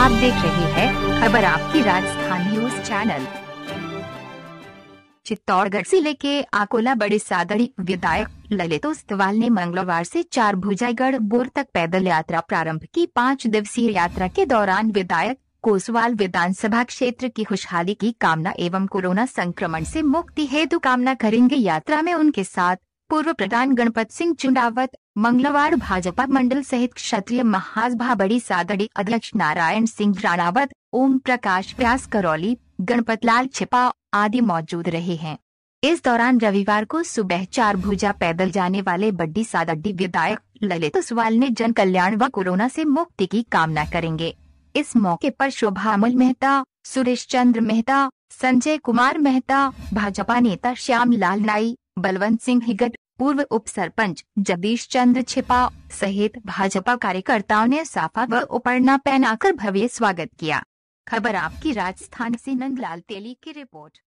आप देख रहे हैं खबर आपकी राजस्थान न्यूज चैनल चित्तौड़गढ़ जिले के आकोला बड़े सादड़ी विधायक ललित उस्तवाल ने मंगलवार से चार भुजाईगढ़ बोर तक पैदल यात्रा प्रारंभ की पाँच दिवसीय यात्रा के दौरान विधायक कोसवाल विधानसभा क्षेत्र की खुशहाली की कामना एवं कोरोना संक्रमण से मुक्ति हेतु कामना करेंगे यात्रा में उनके साथ पूर्व प्रधान गणपत सिंह चुंडावत मंगलवार भाजपा मंडल सहित क्षत्रिय महासभा बड़ी सादड़ी अध्यक्ष नारायण सिंह राणावत ओम प्रकाश व्यास करौली गणपत लाल छिपा आदि मौजूद रहे हैं इस दौरान रविवार को सुबह चार भुजा पैदल जाने वाले बड्डी सादड्डी विधायक ललित उसवाल ने जन कल्याण व कोरोना से मुक्ति की कामना करेंगे इस मौके पर अमल मेहता सुरेश चंद्र मेहता संजय कुमार मेहता भाजपा नेता श्याम लाल नाई बलवंत सिंह हिगट पूर्व उप सरपंच जगदीश चंद्र छिपा सहित भाजपा कार्यकर्ताओं ने साफा व उपरना पहनाकर भव्य स्वागत किया खबर आपकी राजस्थान से नंदलाल तेली की रिपोर्ट